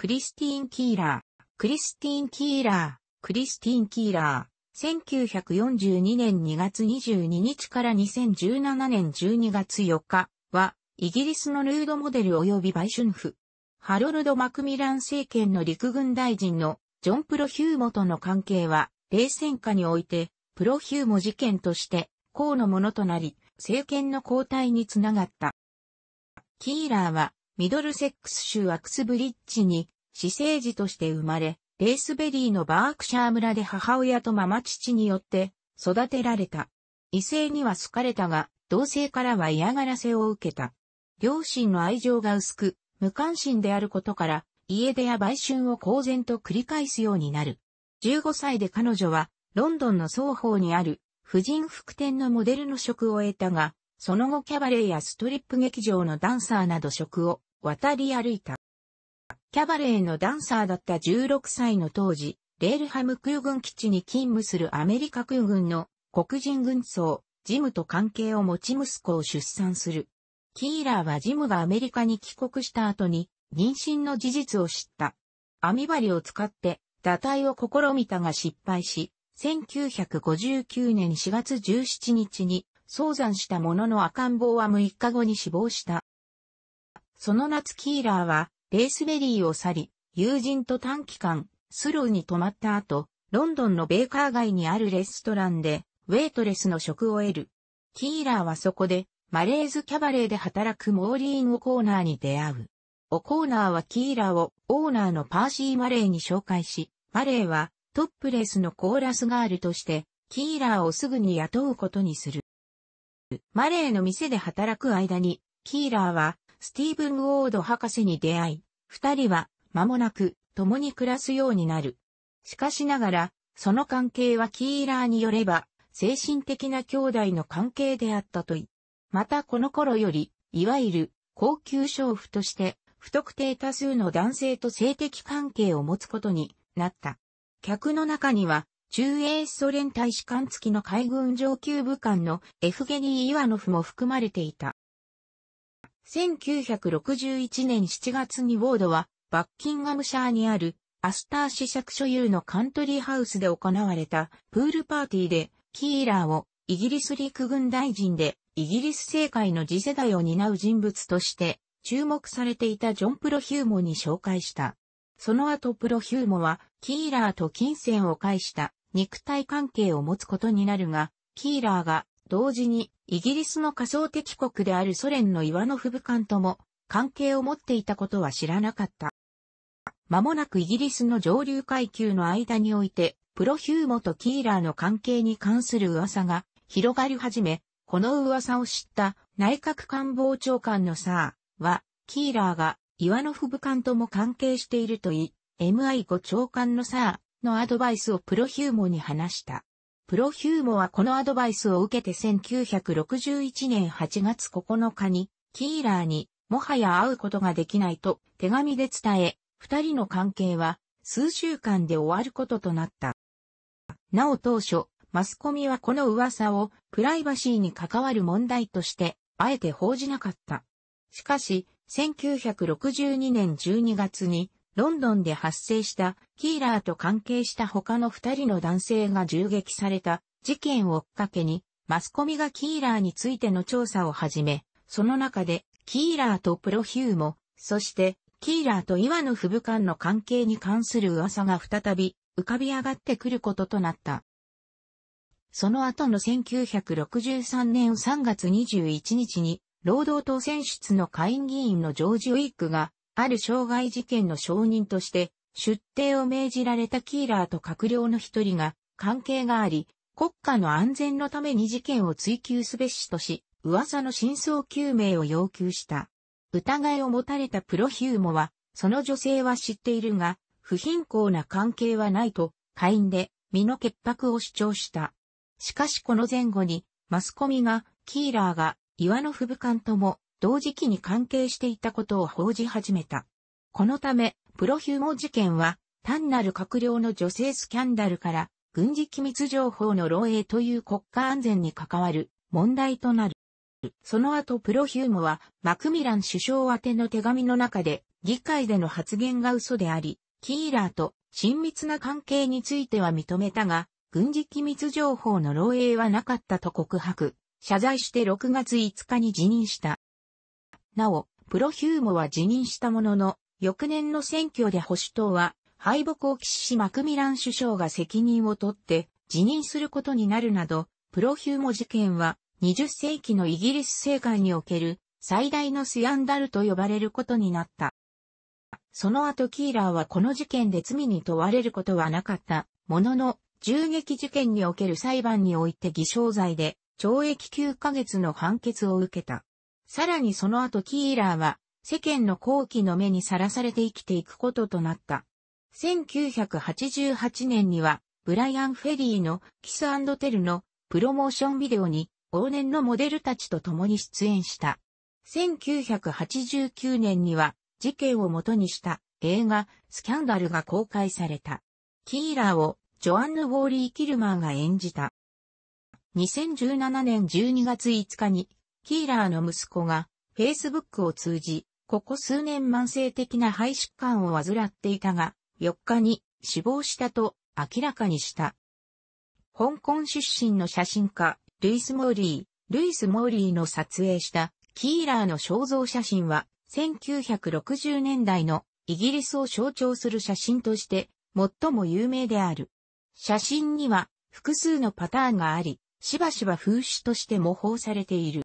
クリスティーン・キーラー、クリスティーン・キーラー、クリスティーン・キーラー、1942年2月22日から2017年12月4日は、イギリスのヌードモデル及び売春婦。ハロルド・マクミラン政権の陸軍大臣のジョン・プロヒューモとの関係は、冷戦下において、プロヒューモ事件として、公のものとなり、政権の交代につながった。キーラーは、ミドルセックス州アクスブリッジに、私生児として生まれ、レースベリーのバークシャー村で母親とママ父によって育てられた。異性には好かれたが、同性からは嫌がらせを受けた。両親の愛情が薄く、無関心であることから、家出や売春を公然と繰り返すようになる。15歳で彼女は、ロンドンの双方にある、婦人服店のモデルの職を得たが、その後キャバレーやストリップ劇場のダンサーなど職を渡り歩いた。キャバレーのダンサーだった16歳の当時、レールハム空軍基地に勤務するアメリカ空軍の黒人軍曹、ジムと関係を持ち息子を出産する。キーラーはジムがアメリカに帰国した後に妊娠の事実を知った。網針を使って打体を試みたが失敗し、1959年4月17日に早産したものの赤ん坊は6日後に死亡した。その夏キーラーは、レースベリーを去り、友人と短期間、スローに泊まった後、ロンドンのベーカー街にあるレストランで、ウェイトレスの職を得る。キーラーはそこで、マレーズキャバレーで働くモーリーン・オコーナーに出会う。オコーナーはキーラーをオーナーのパーシー・マレーに紹介し、マレーはトップレスのコーラスガールとして、キーラーをすぐに雇うことにする。マレーの店で働く間に、キーラーはスティーブン・ウォード博士に出会い、二人は間もなく共に暮らすようになる。しかしながら、その関係はキーラーによれば、精神的な兄弟の関係であったとい。またこの頃より、いわゆる高級娼婦として、不特定多数の男性と性的関係を持つことになった。客の中には、中英ソ連大使館付きの海軍上級部官のエフゲニー・イワノフも含まれていた。1961年7月にウォードは、バッキンガムシャーにある、アスター試尺所有のカントリーハウスで行われたプールパーティーで、キーラーをイギリス陸軍大臣で、イギリス政界の次世代を担う人物として、注目されていたジョン・プロヒューモに紹介した。その後プロヒューモは、キーラーと金銭を介した肉体関係を持つことになるが、キーラーが同時にイギリスの仮想敵国であるソ連のイワノフ武官とも関係を持っていたことは知らなかった。間もなくイギリスの上流階級の間において、プロヒューモとキーラーの関係に関する噂が広がり始め、この噂を知った内閣官房長官のサーは、キーラーが岩野副部官とも関係しているといい、MI5 長官のサーのアドバイスをプロヒューモに話した。プロヒューモはこのアドバイスを受けて1961年8月9日に、キーラーに、もはや会うことができないと手紙で伝え、二人の関係は数週間で終わることとなった。なお当初、マスコミはこの噂をプライバシーに関わる問題として、あえて報じなかった。しかし、1962年12月にロンドンで発生したキーラーと関係した他の二人の男性が銃撃された事件を追っかけに、マスコミがキーラーについての調査を始め、その中でキーラーとプロヒューも、そしてキーラーと岩野不部官の関係に関する噂が再び浮かび上がってくることとなった。その後の1963年3月21日に、労働党選出の下院議員のジョージ・ウィックが、ある傷害事件の証人として出廷を命じられたキーラーと閣僚の一人が関係があり、国家の安全のために事件を追及すべしとし、噂の真相究明を要求した。疑いを持たれたプロヒューモは、その女性は知っているが、不貧困な関係はないと、下院で身の潔白を主張した。しかしこの前後に、マスコミが、キーラーが、岩の不武官とも、同時期に関係していたことを報じ始めた。このため、プロヒューモ事件は、単なる閣僚の女性スキャンダルから、軍事機密情報の漏洩という国家安全に関わる問題となる。その後プロヒューモはマクミラン首相宛ての手紙の中で議会での発言が嘘であり、キーラーと親密な関係については認めたが、軍事機密情報の漏洩はなかったと告白、謝罪して6月5日に辞任した。なお、プロヒューモは辞任したものの、翌年の選挙で保守党は、敗北を喫しマクミラン首相が責任を取って辞任することになるなど、プロヒューモ事件は20世紀のイギリス政界における最大のスヤンダルと呼ばれることになった。その後キーラーはこの事件で罪に問われることはなかった、ものの、銃撃事件における裁判において偽証罪で懲役9ヶ月の判決を受けた。さらにその後キーラーは世間の後期の目にさらされて生きていくこととなった。1988年にはブライアン・フェリーのキステルのプロモーションビデオに往年のモデルたちと共に出演した。1989年には事件をもとにした映画スキャンダルが公開された。キーラーをジョアンヌ・ウォーリー・キルマーが演じた。2017年12月5日にキーラーの息子が、Facebook を通じ、ここ数年慢性的な肺疾患を患っていたが、4日に死亡したと明らかにした。香港出身の写真家、ルイス・モーリー、ルイス・モーリーの撮影したキーラーの肖像写真は、1960年代のイギリスを象徴する写真として最も有名である。写真には複数のパターンがあり、しばしば風刺として模倣されている。